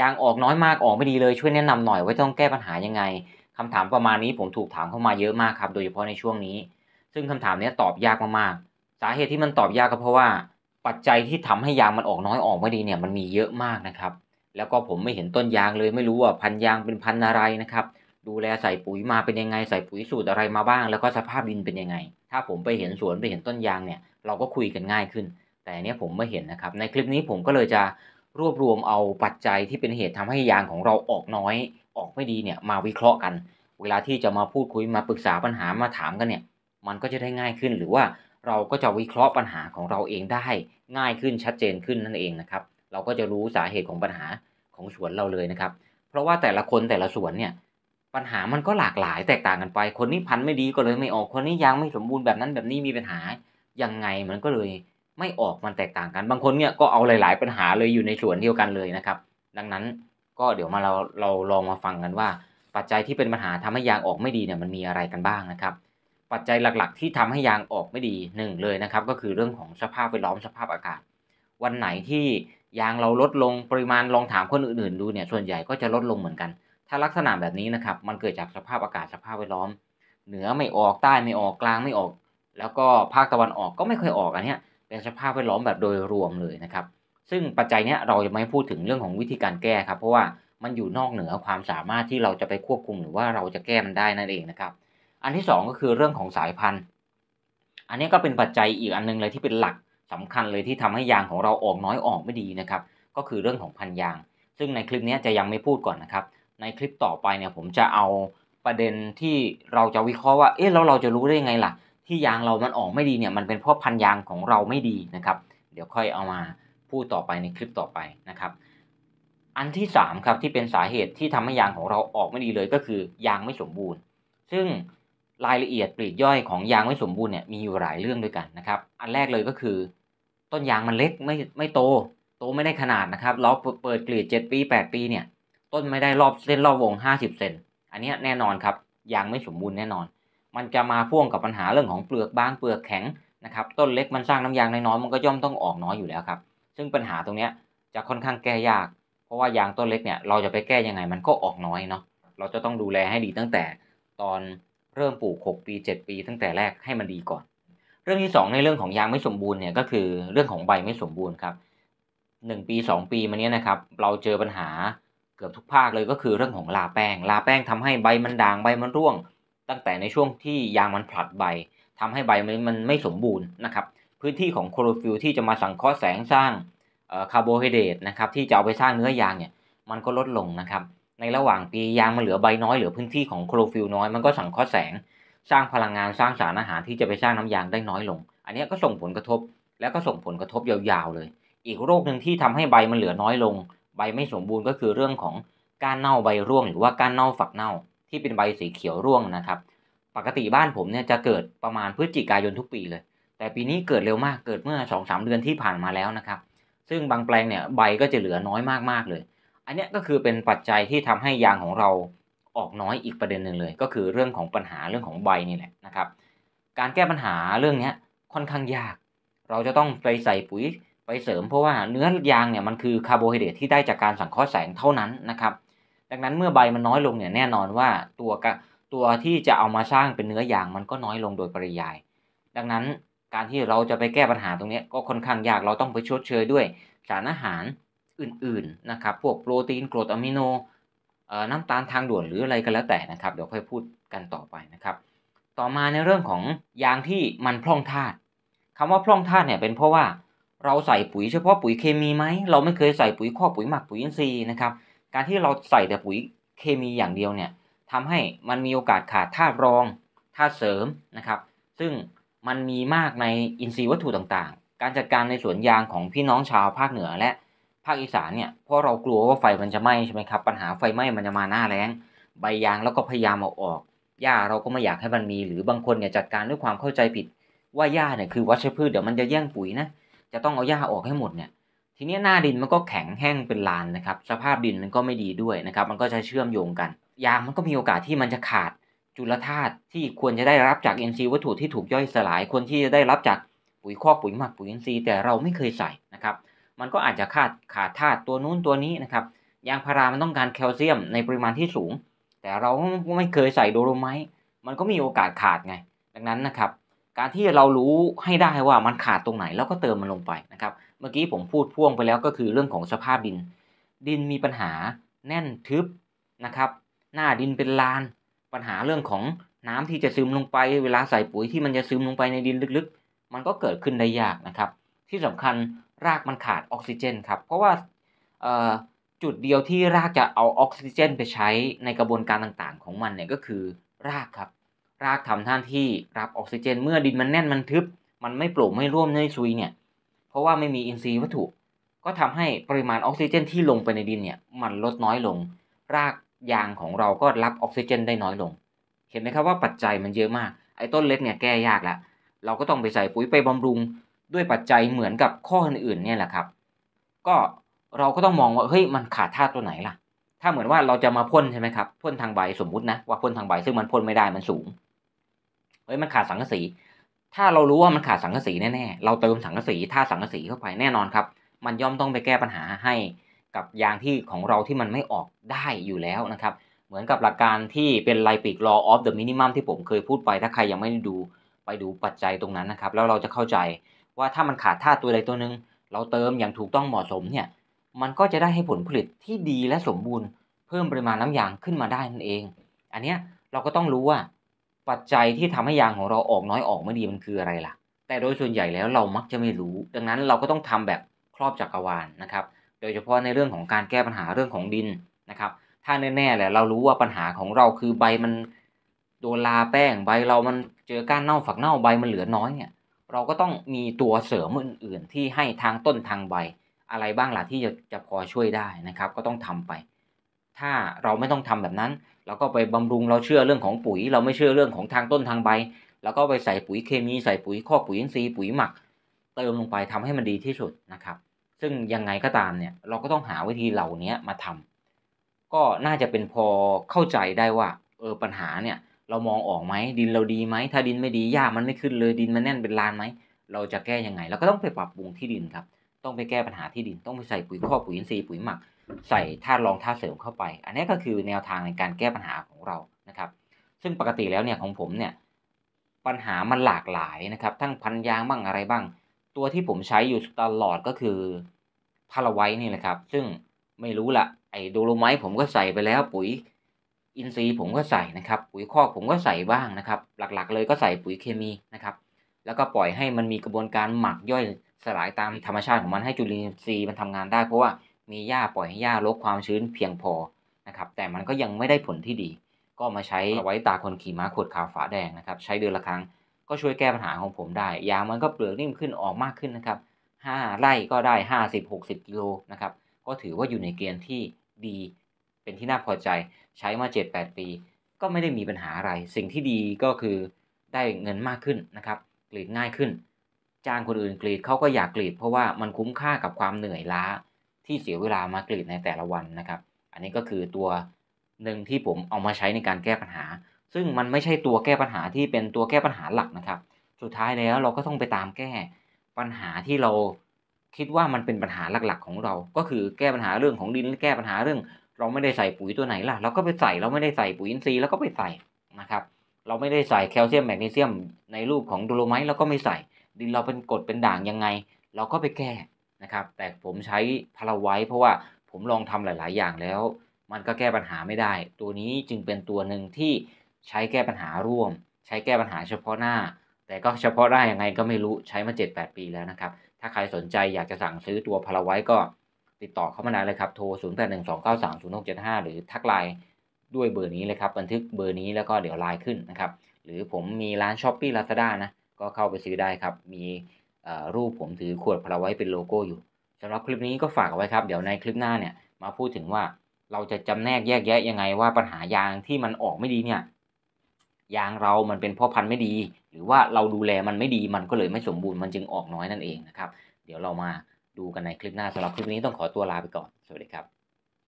ยางออกน้อยมากออกไม่ดีเลยช่วยแนะนำหน่อยว่าต้องแก้ปัญหายังไง คำถามประมาณนี้ผมถูกถามเข้ามาเยอะมากครับโดยเฉพาะในช่วงนี้ ซึ่งคำถามนี้ตอบยากมากๆสาเหตุที่มันตอบยากก็เพราะว่าปัจจัยที่ทำให้ยางมันออกน้อยออกไม่ดีเนี่ยมันมีเยอะมากนะครับแล้วก็ผมไม่เห็นต้นยางเลยไม่รู้ว่าพันยางเป็นพันอะไรนะครับดูแลใส่ปุ๋ยมาเป็นยังไง ใส่ปุ๋ยสูตรอะไรมาบ้าง แล้วก็สภาพดินเป็นยังไงถ้าผมไปเห็นสวนไปเห็นต้นยางเนี่ยเราก็คุยกันง่ายขึ้น แต่เนี้ยผมไม่เห็นนะครับในคลิปนี้ผมก็เลยจะรวบรวมเอาปัจจัยที่เป็นเหตุทำให้ยางของเราออกน้อยออกไม่ดีเนี่ยมาวิเคราะห์กัน เวลาที่จะมาพูดคุยมาปรึกษาปัญหามาถามกันเนี่ยมันก็จะได้ง่ายขึ้น หรือว่าเราก็จะวิเคราะห์ปัญหาของเราเองได้ง่ายขึ้นชัดเจนขึ้นนั่นเองนะครับเราก็จะรู้สาเหตุของปัญหาของสวนเราเลยนะครับ เพราะว่าแต่ละคนแต่ละสวนเนี่ยปัญหามันก็หลากหลาย แตกต่างกันไป คนนี้พันไม่ดีก็เลย ไม่ออกคนนี้ยางไม่สมบูรณ์แบบนั้นแบบนี้มีปัญหายังไงมันก็เลยไม่ออกมันแตกต่างกัน บางคนเนี่ยก็เอาหลายๆ ปัญหาเลยอยู่ในส่วนเดียวกันเลยนะครับ ดังนั้นก็เดี๋ยวมาเราเราลองมาฟังกันว่า ปัจจัยที่เป็นปัญหาทำให้ยางออกไม่ดีเนี่ยมันมีอะไรกันบ้างนะครับ ปัจจัยหลัก ๆ ที่ทำให้ยางออกไม่ดีหนึ่งเลยนะครับก็คือเรื่องของสภาพแวดล้อมสภาพอากาศ วันไหนที่ยางเราลดลงปริมาณลองถามคนอื่น ๆ ดูเนี่ยส่วนใหญ่ก็จะลดลงเหมือนกัน ถ้าลักษณะแบบนี้นะครับมันเกิดจากสภาพอากาศสภาพแวดล้อม เหนือไม่ออกใต้ไม่ออกกลางไม่ออก แล้วก็ภาคตะวันออกก็ไม่ค่อยออกอันเนี้ยและสภาพแวดล้อมแบบโดยรวมเลยนะครับ ซึ่งปัจจัยเนี้ยเราจะไม่พูดถึงเรื่องของวิธีการแก้ครับ เพราะว่ามันอยู่นอกเหนือความสามารถที่เราจะไปควบคุมหรือว่าเราจะแก้มันได้นั่นเองนะครับอันที่2ก็คือเรื่องของสายพันธุ์อันนี้ก็เป็นปัจจัยอีกอันนึงเลยที่เป็นหลักสำคัญเลยที่ทำให้ยางของเราออกน้อยออกไม่ดีนะครับก็คือเรื่องของพันยาง ซึ่งในคลิปนี้จะยังไม่พูดก่อนนะครับในคลิปต่อไปเนี่ยผมจะเอาประเด็นที่เราจะวิเคราะห์ว่าเอ๊ะแล้วเราจะรู้ได้ไงล่ะที่ยางเรามันออกไม่ดีเนี่ยมันเป็นเพราะพันยางของเราไม่ดีนะครับเดี๋ยวค่อยเอามาพูดต่อไปในคลิปต่อไปนะครับ อันที่3ครับที่เป็นสาเหตุที่ทำให้ยางของเราออกไม่ดีเลยก็คือยางไม่สมบูรณ์ ซึ่งรายละเอียดปลีกย่อยของยางไม่สมบูรณ์เนี่ยมีอยู่หลายเรื่องด้วยกันนะครับอันแรกเลยก็คือต้นยางมันเล็กไม่ไม่โต โต ไม่ได้ขนาดนะครับเราเปิดกรีด7 ปี 8 ปีเนี่ยต้นไม่ได้รอบเส้นรอบวง 50เซนอันนี้แน่นอนครับยางไม่สมบูรณ์แน่นอนมันจะมาพ่วงกับปัญหาเรื่องของเปลือกบางเปลือกแข็งนะครับต้นเล็กมันสร้างน้ำยางน้อยๆมันก็ย่อมต้องออกน้อยอยู่แล้วครับซึ่งปัญหาตรงนี้จะค่อนข้างแก้ยาก เพราะว่ายางต้นเล็กเนี่ยเราจะไปแก้ยังไงมันก็ออกน้อยเนาะเราจะต้องดูแลให้ดีตั้งแต่ตอนเริ่มปลูก6ปี7 ปี ตั้งแต่แรกให้มันดีก่อน เรื่องที่ 2 ในเรื่องของยางไม่สมบูรณ์เนี่ยก็คือเรื่องของใบไม่สมบูรณ์ครับ1ปี 2 ปีมานี้นะครับเราเจอปัญหาเกือบทุกภาคเลย ก็คือเรื่องของลาแป้งลาแป้งทำให้ใบมันด่างใบมันร่วงตั้งแต่ในช่วงที่ยางมันผลัดใบ ทำให้ใบมันไม่สมบูรณ์นะครับพื้นที่ของโคลอโรฟิลที่จะมาสังเคราะห์แสงสร้างคาร์โบไฮเดรตนะครับที่จะเอาไปสร้างเนื้อยางเนี่ยมันก็ลดลงนะครับในระหว่างปียางมันเหลือใบน้อยเหลือพื้นที่ของโคลอโรฟิลน้อย มันก็สังเคราะห์แสงสร้างพลังงานสร้างสารอาหารที่จะไปสร้างน้ำยางได้น้อยลง อันนี้ก็ส่งผลกระทบแล้วก็ส่งผลกระทบยาวๆเลย อีกโรคหนึ่งที่ทำให้ใบมันเหลือน้อยลง ใบไม่สมบูรณ์ก็คือเรื่องของการเน่าใบร่วงหรือว่าการเน่าฝักเน่าที่เป็นใบสีเขียวร่วงนะครับ ปกติบ้านผมเนี่ยจะเกิดประมาณพฤศจิกายนทุกปีเลย แต่ปีนี้เกิดเร็วมากเกิดเมื่อ2สเดือนที่ผ่านมาแล้วนะครับ ซึ่งบางแปลงเนี่ยใบก็จะเหลือน้อยมากๆเลย อันนี้ก็คือเป็นปัจจัยที่ทำให้ยางของเราออกน้อยอีกประเด็นหนึ่งเลย ก็คือเรื่องของปัญหาเรื่องของใบนี่แหละนะครับ การแก้ปัญหาเรื่องนี้ค่อนข้างยาก เราจะต้องไปใส่ปุ๋ยไปเสริมเพราะว่าเนื้อยางเนี่ยมันคือคาร์โบไฮเดรตที่ได้จากการสังเคราะห์แสงเท่านั้นนะครับดังนั้นเมื่อใบมันน้อยลงเนี่ยแน่นอนว่าตัวตัวที่จะเอามาสร้างเป็นเนื้อยางมันก็น้อยลงโดยปริยาย ดังนั้นการที่เราจะไปแก้ปัญหาตรงนี้ก็ค่อนข้างยากเราต้องไปชดเชยด้วย สารอาหารอื่นๆนะครับพวกโปรตีนกรดอะมิโนน้ำตาลทางด่วนหรืออะไรก็แล้วแต่นะครับเดี๋ยวค่อยพูดกันต่อไปนะครับ ต่อมาในเรื่องของยางที่มันพร่องธาตุคำว่าพร่องธาตุเนี่ยเป็นเพราะว่าเราใส่ปุ๋ยเฉพาะปุ๋ยเคมีไหมเราไม่เคยใส่ปุ๋ยข้อปุ๋ยหมักปุ๋ยอินทรีย์นะครับการที่เราใส่แต่ปุ๋ยเคมีอย่างเดียวเนี่ยทำให้มันมีโอกาสขาดธาตุรองธาตุเสริมนะครับซึ่งมันมีมากในอินทรีย์วัตถุต่างๆ การจัดการในสวนยางของพี่น้องชาว ภาคเหนือและ ภาคอีสานเนี่ยเพราะเรากลัวว่าไฟมันจะไหม้ใช่ไหมครับปัญหาไฟไหม้มันจะมาหน้าแรงใบยางแล้วก็พยายามเอาออกหญ้าเราก็ไม่อยากให้มันมี หรือบางคนเนี่ยจัดการด้วยความเข้าใจผิด ว่าหญ้าเนี่ยคือวัชพืชเดี๋ยวมันจะแย่งปุ๋ยนะจะต้องเอาหญ้าออกให้หมดเนี่ยทีนี้หน้าดินมันก็แข็งแห้งเป็นลานนะครับ สภาพดินมันก็ไม่ดีด้วยนะครับ มันก็จะเชื่อมโยงกันยางมันก็มีโอกาสที่มันจะขาดจุลธาตุที่ควรจะได้รับจากเอนซีวัตถุที่ถูกย่อยสลายควรที่จะได้รับจากปุ๋ยคอกปุ๋ยหมักปุ๋ยอินทรีย์แต่เราไม่เคยใส่นะครับมันก็อาจจะขาดขาดธาตุตัวนู้นตัวนี้นะครับยางพารามันต้องการแคลเซียมในปริมาณที่สูง แต่เราไม่เคยใส่โดโลไม์มันก็มีโอกาสขาดไง ดังนั้นนะครับการที่เรารู้ให้ได้ ว่ามันขาดตรงไหนแล้วก็เติมมันลงไปนะครับ เมื่อกี้ผมพูดพ่วงไปแล้วก็คือเรื่องของสภาพดิน ดินมีปัญหาแน่นทึบนะครับ หน้าดินเป็นลาน ปัญหาเรื่องของน้ำที่จะซึมลงไปเวลาใส่ปุ๋ยที่มันจะซึมลงไปในดินลึกๆ มันก็เกิดขึ้นได้ยากนะครับ ที่สำคัญรากมันขาดออกซิเจนครับเพราะว่าจุดเดียวที่รากจะเอาออกซิเจน ไปใช้ในกระบวนการต่างๆ ของมันเนี่ยก็คือรากครับรากทำท่านที่รับออกซิเจน เมื่อดินมันแน่นมันทึบ มันไม่โปร่งไม่ร่วมไม่ชุยเนี่ยเพราะว่าไม่มีอินทรีย์วัตถุ ก็ทำให้ปริมาณออกซิเจนที่ลงไปในดินเนี่ยมันลดน้อยลง รากยางของเราก็รับออกซิเจนได้น้อยลง เห็นไหมครับว่าปัจจัยมันเยอะมากไอ้ต้นเล็กเนี่ยแก้ยากละเราก็ต้องไปใส่ปุ๋ยไปบำรุง ด้วยปัจจัยเหมือนกับข้ออื่นๆเนี่ยแหละครับก็เราก็ต้องมองว่าเฮ้ยมันขาดธาตุตัวไหนล่ะ ถ้าเหมือนว่าเราจะมาพ่นใช่ไหมครับพ่นทางใบสมมุตินะว่าพ่นทางใบซึ่งมันพ่นไม่ได้มันสูงเฮ้ยมันขาดสังกะสี ถ้าเรารู้ว่ามันขาดสังกะสีแน่ๆ เราเติมสังกะสีท่าสังกะสีเข้าไปแน่นอนครับ มันย่อมต้องไปแก้ปัญหาให้กับยางที่ของเราที่มันไม่ออกได้อยู่แล้วนะครับ เหมือนกับหลักการที่เป็นไลปิก law of the minimum ที่ผมเคยพูดไป ถ้าใครยังไม่ได้ดูไปดูปัจจัยตรงนั้นนะครับ แล้วเราจะเข้าใจว่าถ้ามันขาดท่าตัวใดตัวหนึ่งเราเติมอย่างถูกต้องเหมาะสมเนี่ย มันก็จะได้ให้ผลผลิตที่ดีและสมบูรณ์เพิ่มปริมาณน้ํำยางขึ้นมาได้นั่นเอง อันเนี้ยเราก็ต้องรู้ว่าปัจจัยที่ทำให้ยางของเราออกน้อยออกไม่ดีมันคืออะไรล่ะ แต่โดยส่วนใหญ่แล้วเรามักจะไม่รู้ ดังนั้นเราก็ต้องทำแบบครอบจักรวาลนนะครับ โดยเฉพาะในเรื่องของการแก้ปัญหาเรื่องของดินนะครับถ้าแน่ๆแหละเรารู้ว่าปัญหาของเราคือใบมันโดนลาแป้งใบเรามันเจอก้านเน่าฝักเน่าใบมันเหลือน้อยเนี่ยเราก็ต้องมีตัวเสริมอื่นๆ ที่ให้ทางต้นทางใบ อะไรบ้างล่ะที่จะจะพอช่วยได้นะครับ ก็ต้องทำไปถ้าเราไม่ต้องทำแบบนั้น เราก็ไปบำรุงเราเชื่อเรื่องของปุ๋ย เราไม่เชื่อเรื่องของทางต้นทางใบ แล้วก็ไปใส่ปุ๋ยเคมีใส่ปุ๋ยคอกปุ๋ยอินทรีย์ปุ๋ยหมักเติมลงไปทำให้มันดีที่สุดนะครับซึ่งยังไงก็ตามเนี่ยเราก็ต้องหาวิธีเหล่านี้มาทำ ก็น่าจะเป็นพอเข้าใจได้ว่าเออปัญหาเนี่ยเรามองออกไหมดินเราดีไหมถ้าดินไม่ดีหญ้ามันไม่ขึ้นเลยดินมันแน่นเป็นลานไหมเราจะแก้ยังไงเราก็ต้องไปปรับปรุงที่ดินครับ ต้องไปแก้ปัญหาที่ดิน ต้องไปใส่ปุ๋ยคอกปุ๋ยอินทรีย์ปุ๋ยหมักใส่ท่ารองท่าเสริมเข้าไป อันนี้ก็คือแนวทางในการแก้ปัญหาของเรานะครับ ซึ่งปกติแล้วเนี่ย ของผมเนี่ย ปัญหามันหลากหลายนะครับ ทั้งพันยางบ้างอะไรบ้าง ตัวที่ผมใช้อยู่ตลอด ก็คือพาราไว้นี่แหละครับ ซึ่งไม่รู้ละไอ้ดูโลไม้ผมก็ใส่ไปแล้วปุ๋ยอินทรีย์ผมก็ใส่นะครับ ปุ๋ยคอกผมก็ใส่บ้างนะครับ หลักๆ เลยก็ใส่ปุ๋ยเคมีนะครับ แล้วก็ปล่อยให้มันมีกระบวนการหมักย่อยสลายตามธรรมชาติของมันให้จุลินทรีย์มันทำงานได้เพราะว่ามีหญ้าปล่อยให้หญ้าลดความชื้นเพียงพอนะครับ แต่มันก็ยังไม่ได้ผลที่ดี ก็มาใช้ไว้ตาคนขี่ม้าขวดขาวฝาแดงนะครับ ใช้เดือนละครั้ง ก็ช่วยแก้ปัญหาของผมได้ ยางมันก็เปลือกนิ่มขึ้นออกมากขึ้นนะครับ 5ไร่ก็ได้ 50-60กิโลนะครับ ก็ถือว่าอยู่ในเกณฑ์ที่ดี เป็นที่น่าพอใจ ใช้มา 7-8 ปี ก็ไม่ได้มีปัญหาอะไร สิ่งที่ดีก็คือได้เงินมากขึ้นนะครับกรีดง่ายขึ้น จ้างคนอื่นกรีดเขาก็อยากกรีดเพราะว่ามันคุ้มค่ากับความเหนื่อยล้าที่เสียเวลามากรีดในแต่ละวันนะครับ อันนี้ก็คือตัวหนึ่งที่ผมเอามาใช้ในการแก้ปัญหา ซึ่งมันไม่ใช่ตัวแก้ปัญหาที่เป็นตัวแก้ปัญหาหลักนะครับ สุดท้ายแล้วเราก็ต้องไปตามแก้ ปัญหาที่เราคิดว่ามันเป็นปัญหาหลักๆของเราก็คือแก้ปัญหาเรื่องของดินแก้ปัญหาเรื่อง เราไม่ได้ใส่ปุ๋ยตัวไหนล่ะ เราก็ไปใส่เราไม่ได้ใส่ปุ๋ยอินทรีย์แล้วก็ไปใส่นะครับ เราไม่ได้ใส่แคลเซียมแมกนีเซียมในรูปของดูโลไมต์เราก็ไม่ใส่ ดินเราเป็นกรดเป็นด่างยังไง เราก็ไปแก้นะครับแต่ผมใช้พาราไว้เพราะว่าผมลองทำหลายๆ อย่างแล้ว มันก็แก้ปัญหาไม่ได้ ตัวนี้จึงเป็นตัวหนึ่งที่ใช้แก้ปัญหาร่วม ใช้แก้ปัญหาเฉพาะหน้า แต่ก็เฉพาะได้ยังไงก็ไม่รู้ใช้มา 7-8 ปีแล้วนะครับ ถ้าใครสนใจอยากจะสั่งซื้อตัวพาราไว้ก็ติดต่อเข้ามาได้เลยครับ โทร 0812930675 หรือทักไลน์ด้วยเบอร์นี้เลยครับบันทึกเบอร์นี้แล้วก็เดี๋ยวไลน์ขึ้นนะครับหรือผมมีร้านช้อปปี้ลาซาด้านะก็เข้าไปซื้อได้ครับมีรูปผมถือขวดพลาไว้เป็นโลโก้อยู่สำหรับคลิปนี้ก็ฝากไว้ครับเดี๋ยวในคลิปหน้าเนี่ยมาพูดถึงว่าเราจะจำแนกแยกแยะยังไง ว่าปัญหายางที่มันออกไม่ดีเนี่ยยางเรา มันเป็นพ่อพันธุ์ไม่ดี หรือว่าเราดูแลมันไม่ดีมันก็เลยไม่สมบูรณ์มันจึงออกน้อยนั่นเองนะครับเดี๋ยวเรามาดูกันในคลิปหน้าสำหรับคลิปนี้ต้องขอตัวลาไปก่อนสวัสดีครับ